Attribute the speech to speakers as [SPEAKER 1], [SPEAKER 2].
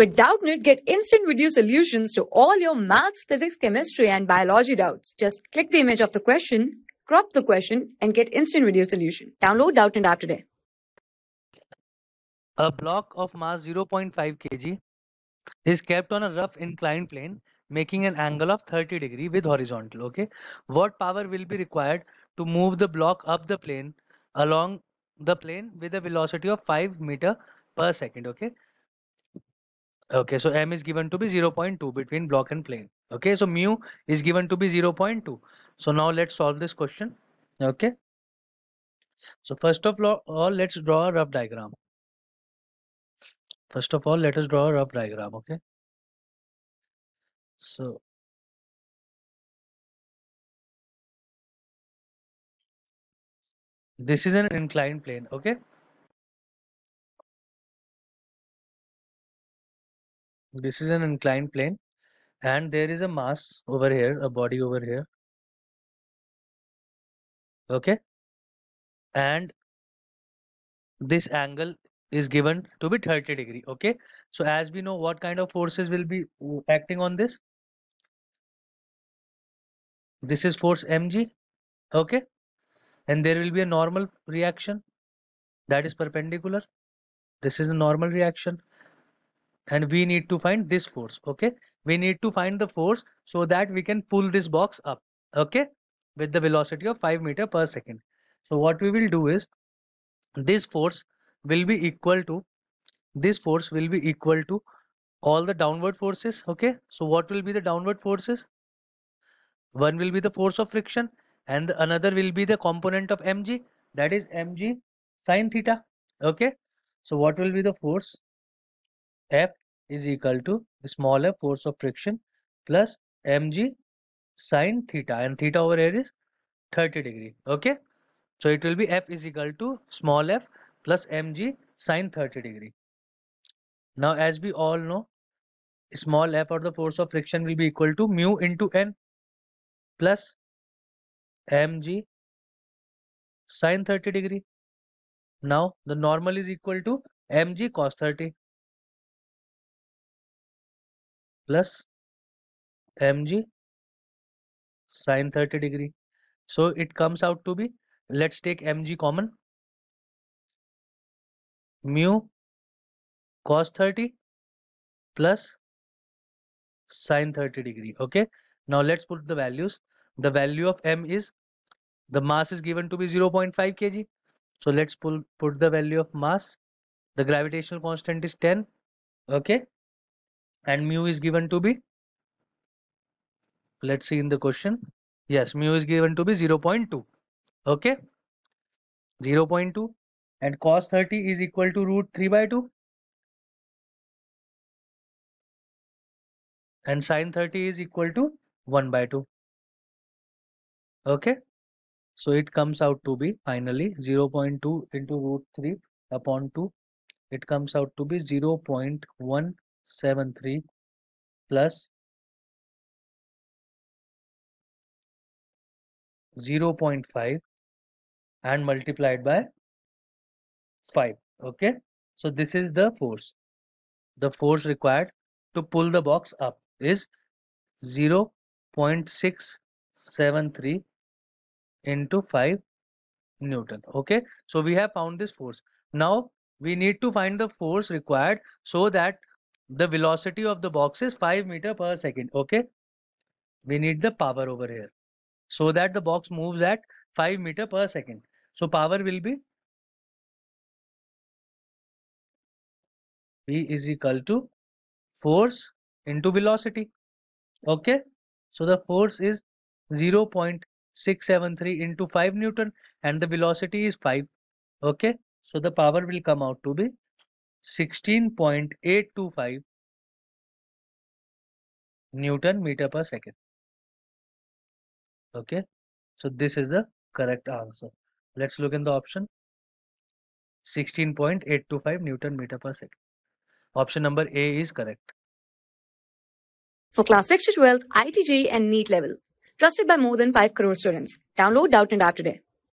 [SPEAKER 1] With Doubtnit, get instant video solutions to all your maths, physics, chemistry, and biology doubts. Just click the image of the question, crop the question, and get instant video solution. Download Doubtnit app today. A block of mass 0.5 kg is kept on a rough inclined plane making an angle of 30 degree with horizontal okay what power will be required to move the block up the plane along the plane with a velocity of 5 meter per second okay Okay, so m is given to be 0.2 between block and plane. Okay, so mu is given to be 0.2. So now let's solve this question. Okay. So first of all, let's draw a rough diagram. First of all, let us draw a rough diagram. Okay. So this is an inclined plane. Okay. This is an inclined plane and there is a mass over here, a body over here. Okay. And this angle is given to be 30 degree. Okay. So as we know what kind of forces will be acting on this. This is force mg. Okay. And there will be a normal reaction that is perpendicular. This is a normal reaction and we need to find this force okay we need to find the force so that we can pull this box up okay with the velocity of 5 meter per second so what we will do is this force will be equal to this force will be equal to all the downward forces okay so what will be the downward forces one will be the force of friction and another will be the component of mg that is mg sine theta okay so what will be the force f is equal to small f force of friction plus mg sine theta and theta over here is 30 degree okay so it will be f is equal to small f plus mg sine 30 degree now as we all know small f or the force of friction will be equal to mu into n plus mg sine 30 degree now the normal is equal to mg cos 30 plus mg sine 30 degree so it comes out to be let's take mg common mu cos 30 plus sine 30 degree okay now let's put the values the value of m is the mass is given to be 0.5 kg so let's pull put the value of mass the gravitational constant is 10 okay and mu is given to be let's see in the question yes mu is given to be 0.2 okay 0.2 and cos 30 is equal to root 3 by 2 and sine 30 is equal to 1 by 2 okay so it comes out to be finally 0.2 into root 3 upon 2 it comes out to be 0.1 seven three plus 0.5 and multiplied by 5 okay so this is the force the force required to pull the box up is 0.673 into 5 newton okay so we have found this force now we need to find the force required so that the velocity of the box is 5 meter per second okay we need the power over here so that the box moves at 5 meter per second so power will be v is equal to force into velocity okay so the force is 0 0.673 into 5 newton and the velocity is 5 okay so the power will come out to be 16.825 newton meter per second okay so this is the correct answer let's look in the option 16.825 newton meter per second option number a is correct for class 6 to 12 itj and neat level trusted by more than 5 crore students download doubt and app today